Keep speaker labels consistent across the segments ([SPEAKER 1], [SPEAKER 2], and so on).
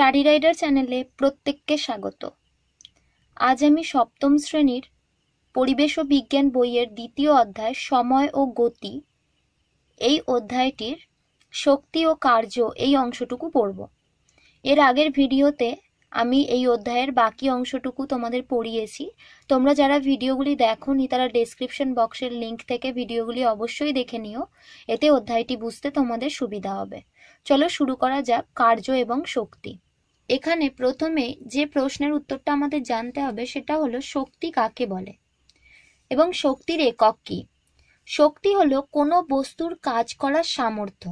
[SPEAKER 1] study rider চ্যানেলে প্রত্যেককে স্বাগত আজ আমি সপ্তম শ্রেণীর পরিবেশ ও বিজ্ঞান বইয়ের দ্বিতীয় অধ্যায় সময় ও গতি এই অধ্যায়টির শক্তি ও কার্য এই অংশটুকু পড়ব এর আগের ভিডিওতে আমি এই অধ্যায়ের বাকি অংশটুকু তোমাদের পড়িয়েছি তোমরা যারা ভিডিওগুলি দেখো নি তারা ডেসক্রিপশন বক্সের লিঙ্ক থেকে ভিডিওগুলি অবশ্যই দেখে নিও এতে অধ্যায়টি বুঝতে তোমাদের সুবিধা হবে চলো শুরু করা যাক কার্য এবং শক্তি এখানে প্রথমে যে প্রশ্নের উত্তরটা আমাদের জানতে হবে সেটা হলো শক্তি কাকে বলে এবং শক্তির একক কী শক্তি হলো কোনো বস্তুর কাজ করার সামর্থ্য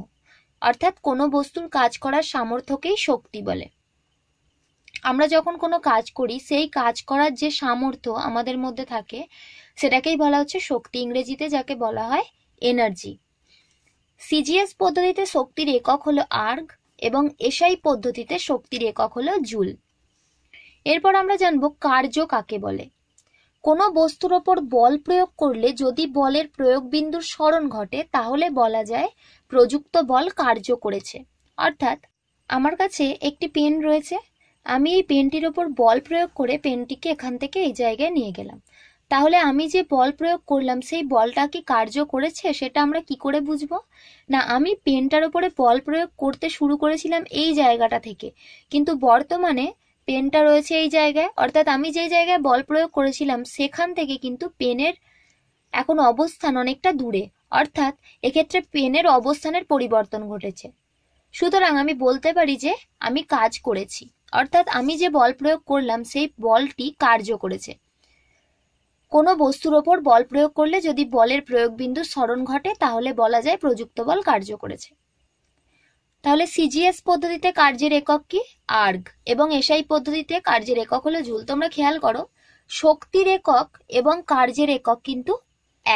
[SPEAKER 1] অর্থাৎ কোনো বস্তুর কাজ করার সামর্থ্যকেই শক্তি বলে আমরা যখন কোনো কাজ করি সেই কাজ করার যে সামর্থ্য আমাদের মধ্যে থাকে সেটাকেই বলা হচ্ছে শক্তি ইংরেজিতে যাকে বলা হয় এনার্জি সিজিএস পদ্ধতিতে শক্তির একক হলো আর্গ এবং এসআই পদ্ধতিতে শক্তির একক হলো জুল এরপর আমরা জানব কার্য কাকে বলে কোনো বস্তুর ওপর বল প্রয়োগ করলে যদি বলের প্রয়োগ বিন্দুর স্মরণ ঘটে তাহলে বলা যায় প্রযুক্ত বল কার্য করেছে অর্থাৎ আমার কাছে একটি পেন রয়েছে আমি এই পেনটির ওপর বল প্রয়োগ করে পেনটিকে এখান থেকে এই জায়গায় নিয়ে গেলাম তাহলে আমি যে বল প্রয়োগ করলাম সেই বলটা কি কার্য করেছে সেটা আমরা কি করে বুঝব না আমি পেনটার ওপরে বল প্রয়োগ করতে শুরু করেছিলাম এই জায়গাটা থেকে কিন্তু বর্তমানে পেনটা রয়েছে এই জায়গায় অর্থাৎ আমি যে জায়গায় বল প্রয়োগ করেছিলাম সেখান থেকে কিন্তু পেনের এখন অবস্থান অনেকটা দূরে অর্থাৎ এক্ষেত্রে পেনের অবস্থানের পরিবর্তন ঘটেছে সুতরাং আমি বলতে পারি যে আমি কাজ করেছি অর্থাৎ আমি যে বল প্রয়োগ করলাম সেই বলটি কার্য করেছে কোনো বস্তুর ওপর বল প্রয়োগ করলে যদি বলের প্রয়োগ বিন্দু স্মরণ ঘটে তাহলে বলা যায় প্রযুক্ত বল কার্য করেছে তাহলে সিজিএস পদ্ধতিতে কার্যের একক কি আর্গ এবং এসআই পদ্ধতিতে কার্যের একক হলো ঝুল তোমরা খেয়াল করো শক্তির একক এবং কার্যের একক কিন্তু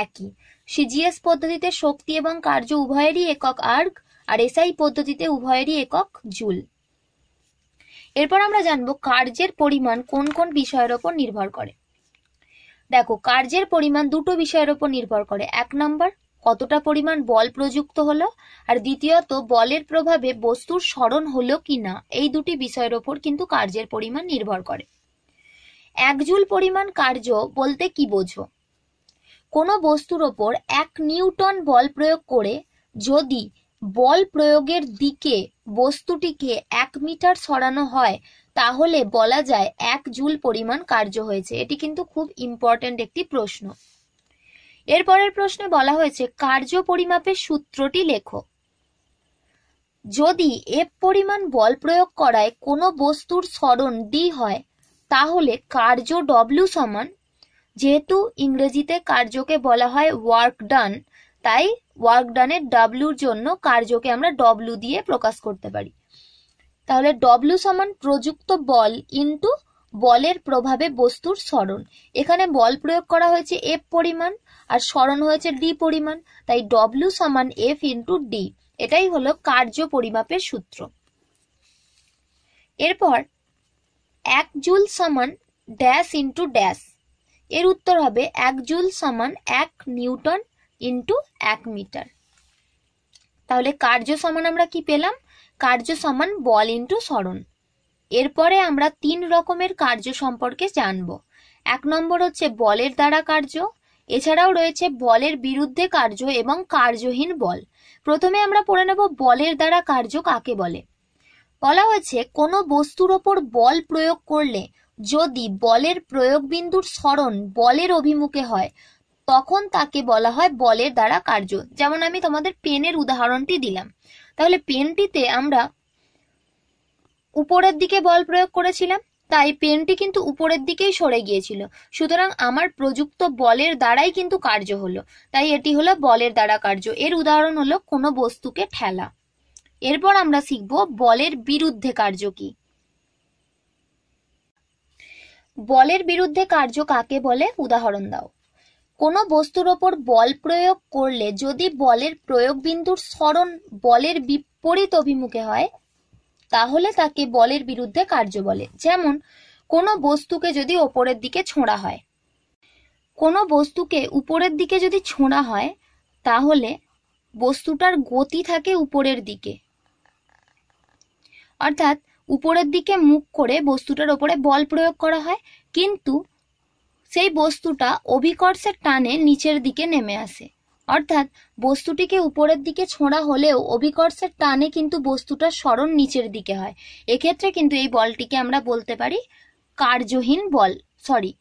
[SPEAKER 1] একই সিজিএস পদ্ধতিতে শক্তি এবং কার্য উভয়েরই একক আর্গ আর এসআই পদ্ধতিতে উভয়েরই একক জুল এরপর আমরা জানবো কার্যের পরিমাণ কোন কোন বিষয়ের ওপর নির্ভর করে দেখো কার্যের পরিমাণ দুটো বিষয়ের ওপর নির্ভর করে এক নম্বর কতটা পরিমাণ বল প্রযুক্ত হলো আর দ্বিতীয়ত বলের প্রভাবে বস্তুর স্মরণ হলো কি না এই দুটি বিষয়ের ওপর কিন্তু কার্যের পরিমাণ নির্ভর করে এক জুল পরিমাণ কার্য বলতে কি বোঝো কোনো বস্তুর ওপর এক নিউটন বল প্রয়োগ করে যদি বল প্রয়োগের দিকে বস্তুটিকে এক মিটার সরানো হয় তাহলে বলা যায় এক জুল পরিমাণ কার্য হয়েছে এটি কিন্তু খুব ইম্পর্ট্যান্ট একটি প্রশ্ন এরপরের প্রশ্নে বলা হয়েছে কার্য পরিমাপের সূত্রটি লেখো যদি এফ পরিমাণ বল প্রয়োগ করায় কোনো বস্তুর সরণ ডি হয় তাহলে কার্য ডব্লিউ সমান যেহেতু ইংরেজিতে কার্যকে বলা হয় ওয়ার্ক ডান তাই ওয়ার্ক এর ডাব্লুর জন্য কার্যকে আমরা ডব্লু দিয়ে প্রকাশ করতে পারি তাহলে ডব্লু সমান প্রযুক্ত বল ইন্টু বলের প্রভাবে বস্তুর সরণ এখানে বল প্রয়োগ করা হয়েছে এফ পরিমাণ আর সরণ হয়েছে ডি পরিমাণ তাই ডব্লু সমান এফ ইন্টু ডি এটাই হলো কার্য পরিমাপের সূত্র এরপর এক জুল সমান ড্যাশ ইন্টু ড্যাশ এর উত্তর হবে এক জুল সমান এক নিউটন ইন্টু এক মিটার তাহলে কার্য সমান আমরা কি পেলাম কার্য সমান বল ইন্টু সরণ এরপরে আমরা তিন রকমের কার্য সম্পর্কে জানব এক নম্বর হচ্ছে বলের দ্বারা কার্য এছাড়াও রয়েছে বলের বিরুদ্ধে কার্য এবং কার্যহীন বল প্রথমে আমরা পড়ে নেব বলের দ্বারা কার্য কাকে বলে বলা হয়েছে কোনো বস্তুর ওপর বল প্রয়োগ করলে যদি বলের প্রয়োগ বিন্দুর সরণ বলের অভিমুখে হয় তখন তাকে বলা হয় বলের দ্বারা কার্য যেমন আমি তোমাদের পেনের উদাহরণটি দিলাম তাহলে পেনটিতে আমরা উপরের দিকে বল প্রয়োগ করেছিলাম তাই পেনটি কিন্তু উপরের দিকেই সরে গিয়েছিল সুতরাং আমার প্রযুক্ত বলের দ্বারাই কিন্তু কার্য হলো তাই এটি হলো বলের দ্বারা কার্য এর উদাহরণ হলো কোনো বস্তুকে ঠেলা এরপর আমরা শিখব বলের বিরুদ্ধে কার্য কি বলের বিরুদ্ধে কার্য কাকে বলে উদাহরণ দাও কোনো বস্তুর ওপর বল প্রয়োগ করলে যদি বলের প্রয়োগ বিন্দুর সরণ বলের বিপরীত অভিমুখে হয় তাহলে তাকে বলের বিরুদ্ধে কার্য বলে যেমন কোনো বস্তুকে যদি ওপরের দিকে ছোঁড়া হয় কোনো বস্তুকে উপরের দিকে যদি ছোঁড়া হয় তাহলে বস্তুটার গতি থাকে উপরের দিকে অর্থাৎ উপরের দিকে মুখ করে বস্তুটার ওপরে বল প্রয়োগ করা হয় কিন্তু সেই বস্তুটা অভিকর্ষের টানে নিচের দিকে নেমে আসে অর্থাৎ বস্তুটিকে উপরের দিকে ছোঁড়া হলেও অভিকর্ষের টানে কিন্তু বস্তুটার সরণ নিচের দিকে হয় এক্ষেত্রে কিন্তু এই বলটিকে আমরা বলতে পারি কার্যহীন বল সরি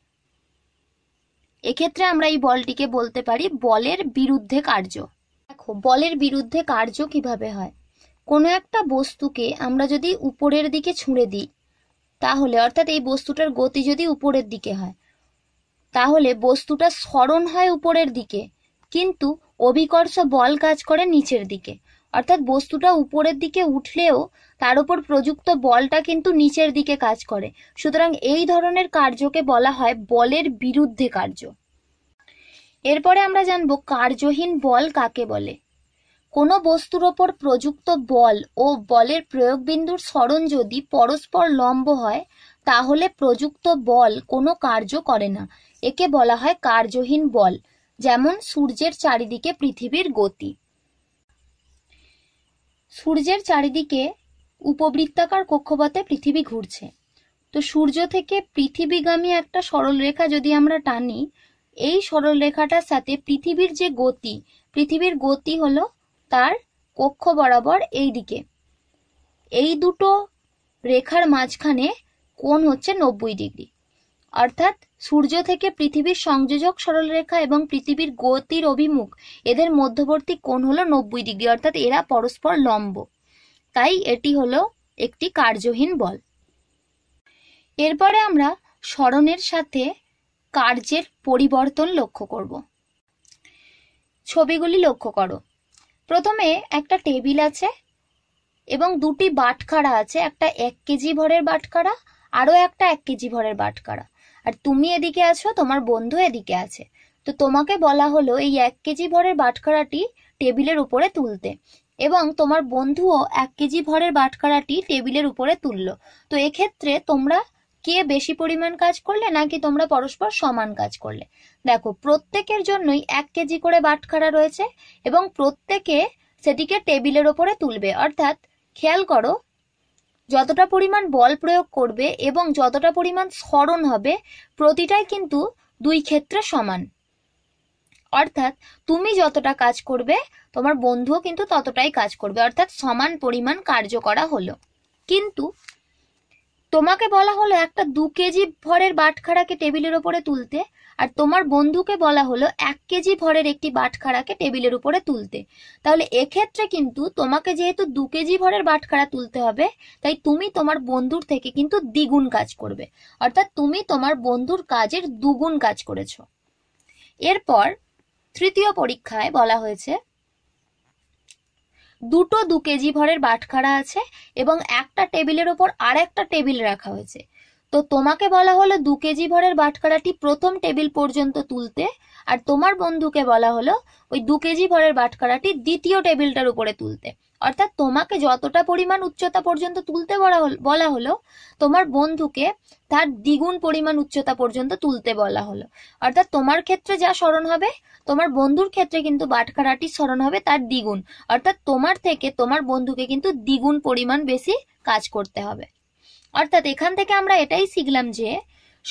[SPEAKER 1] এক্ষেত্রে আমরা এই বলটিকে বলতে পারি বলের বিরুদ্ধে কার্য দেখো বলের বিরুদ্ধে কার্য কিভাবে হয় কোনো একটা বস্তুকে আমরা যদি উপরের দিকে ছুঁড়ে দিই তাহলে অর্থাৎ এই বস্তুটার গতি যদি উপরের দিকে হয় তাহলে বস্তুটা স্মরণ হয় উপরের দিকে কিন্তু অভিকর্ষ বল কাজ করে নিচের দিকে অর্থাৎ বস্তুটা উপরের দিকে উঠলেও তার উপর প্রযুক্ত বলটা কিন্তু নিচের দিকে কাজ করে সুতরাং এই ধরনের কার্যকে বলা হয় বলের বিরুদ্ধে কার্য এরপরে আমরা জানব কার্যহীন বল কাকে বলে কোনো বস্তুর ওপর প্রযুক্ত বল ও বলের প্রয়োগ বিন্দুর স্মরণ যদি পরস্পর লম্ব হয় তাহলে প্রযুক্ত বল কোনো কার্য করে না একে বলা হয় কার্যহীন বল যেমন সূর্যের চারিদিকে পৃথিবীর গতি সূর্যের চারিদিকে উপবৃত্তাকার কক্ষপথে পৃথিবী ঘুরছে তো সূর্য থেকে পৃথিবীগামী একটা সরলরেখা যদি আমরা টানি এই সরলরেখাটার সাথে পৃথিবীর যে গতি পৃথিবীর গতি হলো তার কক্ষ বরাবর এই দিকে এই দুটো রেখার মাঝখানে কোণ হচ্ছে নব্বই ডিগ্রি অর্থাৎ সূর্য থেকে পৃথিবীর সংযোজক সরলরেখা এবং পৃথিবীর গতির অভিমুখ এদের মধ্যবর্তী কোণ হলো নব্বই ডিগ্রি অর্থাৎ এরা পরস্পর লম্ব তাই এটি হলো একটি কার্যহীন বল এরপরে আমরা স্মরণের সাথে কার্যের পরিবর্তন লক্ষ্য করব ছবিগুলি লক্ষ্য করো প্রথমে একটা টেবিল আছে এবং দুটি বাটখারা আছে একটা এক কেজি ভরের বাটখারা আরও একটা এক কেজি ভরের বাটখারা আর তুমি এদিকে আছো তোমার বন্ধু এদিকে আছে তো তোমাকে বলা হলো এই এক কেজি ভরের বাটখারাটি টেবিলের উপরে তুলতে এবং তোমার বন্ধুও এক কেজি ভরের বাটখারাটি টেবিলের উপরে তুলল তো এক্ষেত্রে তোমরা কে বেশি পরিমাণ কাজ করলে নাকি তোমরা পরস্পর সমান কাজ করলে দেখো প্রত্যেকের জন্যই এক কেজি করে বাটখারা রয়েছে এবং প্রত্যেকে সেটিকে টেবিলের ওপরে তুলবে অর্থাৎ খেয়াল করো যতটা পরিমাণ বল প্রয়োগ করবে এবং যতটা পরিমাণ স্মরণ হবে প্রতিটাই কিন্তু দুই ক্ষেত্রে সমান অর্থাৎ তুমি যতটা কাজ করবে তোমার বন্ধুও কিন্তু ততটাই কাজ করবে অর্থাৎ সমান পরিমাণ কার্য করা হলো কিন্তু তোমাকে বলা হলো একটা দু কেজি ভরের বাটখারাকে টেবিলের ওপরে তুলতে আর তোমার বন্ধুকে বলা হলো এক কেজি ভরের একটি বাটখারাকে টেবিলের উপরে তুলতে তাহলে এক্ষেত্রে কিন্তু তোমাকে যেহেতু দু কেজি ভরের বাটখারা তুলতে হবে তাই তুমি তোমার বন্ধুর থেকে কিন্তু দ্বিগুণ কাজ করবে অর্থাৎ তুমি তোমার বন্ধুর কাজের দুগুণ কাজ করেছো এরপর তৃতীয় পরীক্ষায় বলা হয়েছে দুটো দু কেজি ভরের বাটখারা আছে এবং একটা টেবিলের ওপর আর একটা টেবিল রাখা হয়েছে তো তোমাকে বলা হলো দু কেজি ভরের বাটখারাটি প্রথম টেবিল পর্যন্ত তুলতে আর তোমার বন্ধুকে বলা হলো ওই দু কেজি ভরের বাটখারাটি দ্বিতীয় টেবিলটার উপরে তুলতে অর্থাৎ তোমাকে যতটা পরিমাণ উচ্চতা পর্যন্ত তুলতে বলা হলো তোমার বন্ধুকে তার দ্বিগুণ পরিমাণ উচ্চতা পর্যন্ত তুলতে বলা হলো অর্থাৎ তোমার ক্ষেত্রে যা স্মরণ হবে তোমার বন্ধুর ক্ষেত্রে কিন্তু বাটখারাটি স্মরণ হবে তার দ্বিগুণ অর্থাৎ তোমার থেকে তোমার বন্ধুকে কিন্তু দ্বিগুণ পরিমাণ বেশি কাজ করতে হবে অর্থাৎ এখান থেকে আমরা এটাই শিখলাম যে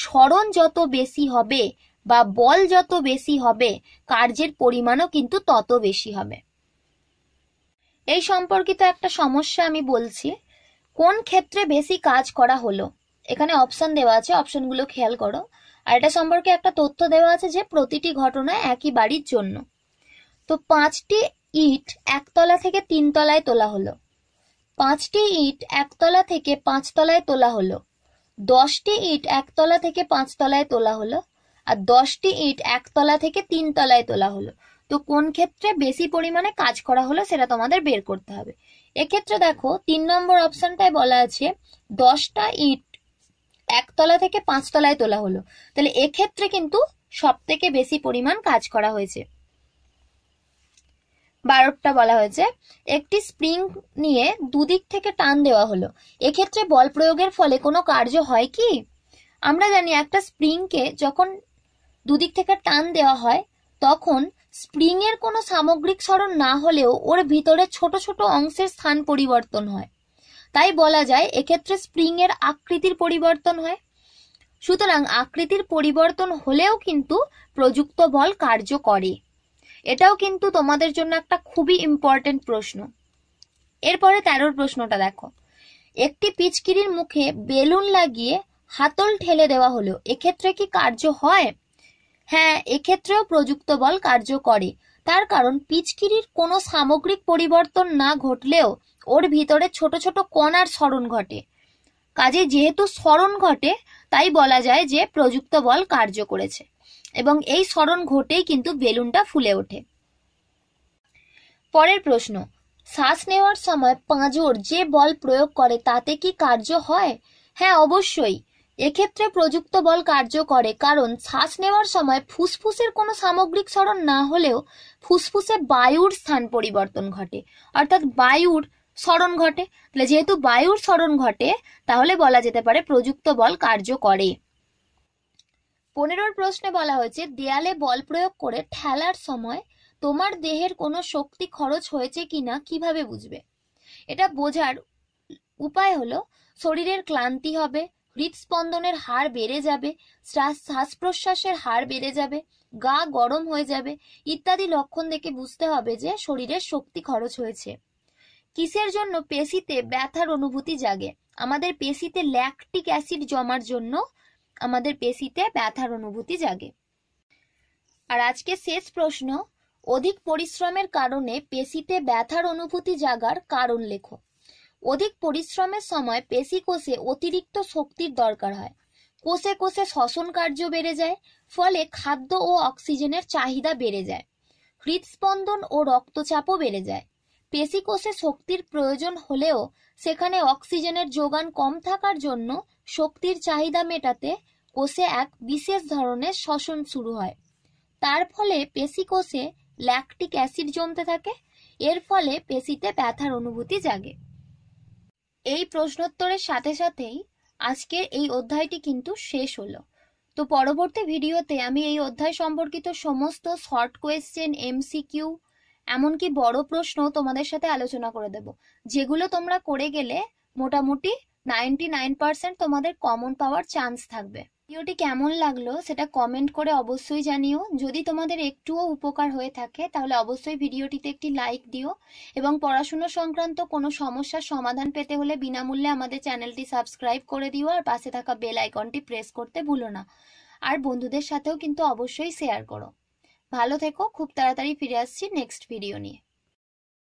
[SPEAKER 1] স্মরণ যত বেশি হবে বা বল যত বেশি হবে কার্যের পরিমাণও কিন্তু তত বেশি হবে এই সম্পর্কিত একটা সমস্যা আমি বলছি কোন ক্ষেত্রে বেশি কাজ করা হলো এখানে অপশন দেওয়া আছে অপশনগুলো খেয়াল করো আর এটা সম্পর্কে একটা তথ্য দেওয়া আছে যে প্রতিটি ঘটনা একই বাড়ির জন্য তো পাঁচটি ইট একতলা থেকে তিনতলায় তোলা হলো পাঁচটি ইট একতলা থেকে পাঁচতলায় তোলা হলো দশটি ইট একতলা থেকে পাঁচতলায় তোলা হলো আর দশটি ইট একতলা থেকে তিন তলায় তোলা হলো তো কোন ক্ষেত্রে বেশি পরিমাণে কাজ করা হলো সেটা তোমাদের বের করতে হবে এক্ষেত্রে দেখো তিন নম্বর অপশনটায় বলা আছে দশটা ইট একতলা থেকে পাঁচতলায় তোলা হলো তাহলে এক্ষেত্রে কিন্তু সব থেকে বেশি পরিমাণ কাজ করা হয়েছে বারোটা বলা হয়েছে একটি স্প্রিং নিয়ে দুদিক থেকে টান দেওয়া হলো এক্ষেত্রে বল প্রয়োগের ফলে কোনো কার্য হয় কি আমরা জানি একটা স্প্রিংকে যখন দুদিক থেকে টান দেওয়া হয় তখন স্প্রিংয়ের কোনো সামগ্রিক সরণ না হলেও ওর ভিতরে ছোট ছোট অংশের স্থান পরিবর্তন হয় তাই বলা যায় এক্ষেত্রে স্প্রিংয়ের আকৃতির পরিবর্তন হয় সুতরাং আকৃতির পরিবর্তন হলেও কিন্তু প্রযুক্ত বল কার্য করে এটাও কিন্তু তোমাদের জন্য একটা খুবই ইম্পর্টেন্ট প্রশ্ন এরপরে তেরোর প্রশ্নটা দেখো একটি পিচকিরির মুখে বেলুন লাগিয়ে হাতল ঠেলে দেওয়া হলো এক্ষেত্রে কি কার্য হয় হ্যাঁ এক্ষেত্রেও প্রযুক্ত বল কার্য করে তার কারণ পিচকিরির কোনো সামগ্রিক পরিবর্তন না ঘটলেও ওর ভিতরে ছোট ছোট কণার স্মরণ ঘটে কাজে যেহেতু স্মরণ ঘটে তাই বলা যায় যে প্রযুক্ত বল কার্য করেছে এবং এই স্মরণ ঘটেই কিন্তু বেলুনটা ফুলে ওঠে পরের প্রশ্ন শ্বাস নেওয়ার সময় পাঁজর যে বল প্রয়োগ করে তাতে কি কার্য হয় হ্যাঁ অবশ্যই এক্ষেত্রে প্রযুক্ত বল কার্য করে কারণ শ্বাস নেওয়ার সময় ফুসফুসের কোনো সামগ্রিক স্মরণ না হলেও ফুসফুসে বায়ুর স্থান পরিবর্তন ঘটে অর্থাৎ বায়ুর স্মরণ ঘটে তাহলে যেহেতু বায়ুর স্মরণ ঘটে তাহলে বলা যেতে পারে প্রযুক্ত বল কার্য করে পনেরোর প্রশ্নে বলা হয়েছে দেয়ালে বল প্রয়োগ করে ঠেলার সময় তোমার দেহের কোনো শক্তি খরচ হয়েছে কিনা কিভাবে বুঝবে এটা বোঝার উপায় হলো শরীরের ক্লান্তি হবে হৃদস্পন্দনের হার বেড়ে যাবে শ্বাস প্রশ্বাসের হার বেড়ে যাবে গা গরম হয়ে যাবে ইত্যাদি লক্ষণ দেখে বুঝতে হবে যে শরীরের শক্তি খরচ হয়েছে কিসের জন্য পেশিতে ব্যথার অনুভূতি জাগে আমাদের পেশিতে ল্যাকটিক অ্যাসিড জমার জন্য আমাদের পেশিতে ব্যথার অনুভূতি জাগে আর আজকে শেষ প্রশ্ন অধিক পরিশ্রমের কারণে পেশিতে ব্যথার অনুভূতি জাগার কারণ লেখো অধিক পরিশ্রমের সময় পেশি কোষে অতিরিক্ত শক্তির দরকার হয় কোষে কোষে শ্বসন কার্য বেড়ে যায় ফলে খাদ্য ও অক্সিজেনের চাহিদা বেড়ে যায় হৃদস্পন্দন ও রক্তচাপও বেড়ে যায় পেশিকোষে শক্তির প্রয়োজন হলেও সেখানে অক্সিজেনের যোগান কম থাকার জন্য শক্তির চাহিদা মেটাতে কোষে এক বিশেষ ধরনের শ্বসন শুরু হয় তার ফলে পেশি কোষে ল্যাকটিক অ্যাসিড জমতে থাকে এর ফলে পেশিতে ব্যথার অনুভূতি জাগে এই প্রশ্নোত্তরের সাথে সাথেই আজকের এই অধ্যায়টি কিন্তু শেষ হলো তো পরবর্তী ভিডিওতে আমি এই অধ্যায় সম্পর্কিত সমস্ত শর্ট কোয়েশ্চেন এমসিকিউ এমনকি বড় প্রশ্ন তোমাদের সাথে আলোচনা করে দেব যেগুলো তোমরা করে গেলে মোটামুটি নাইনটি নাইন পার্সেন্ট তোমাদের কমন পাওয়ার চান্স থাকবে ভিডিওটি কেমন লাগলো সেটা কমেন্ট করে অবশ্যই জানিও যদি তোমাদের একটুও উপকার হয়ে থাকে তাহলে অবশ্যই ভিডিওটিতে একটি লাইক দিও এবং পড়াশুনো সংক্রান্ত কোনো সমস্যার সমাধান পেতে হলে বিনামূল্যে আমাদের চ্যানেলটি সাবস্ক্রাইব করে দিও আর পাশে থাকা বেল আইকনটি প্রেস করতে ভুলো না আর বন্ধুদের সাথেও কিন্তু অবশ্যই শেয়ার করো ভালো থেকো খুব তাড়াতাড়ি ফিরে আসছি নেক্সট ভিডিও নিয়ে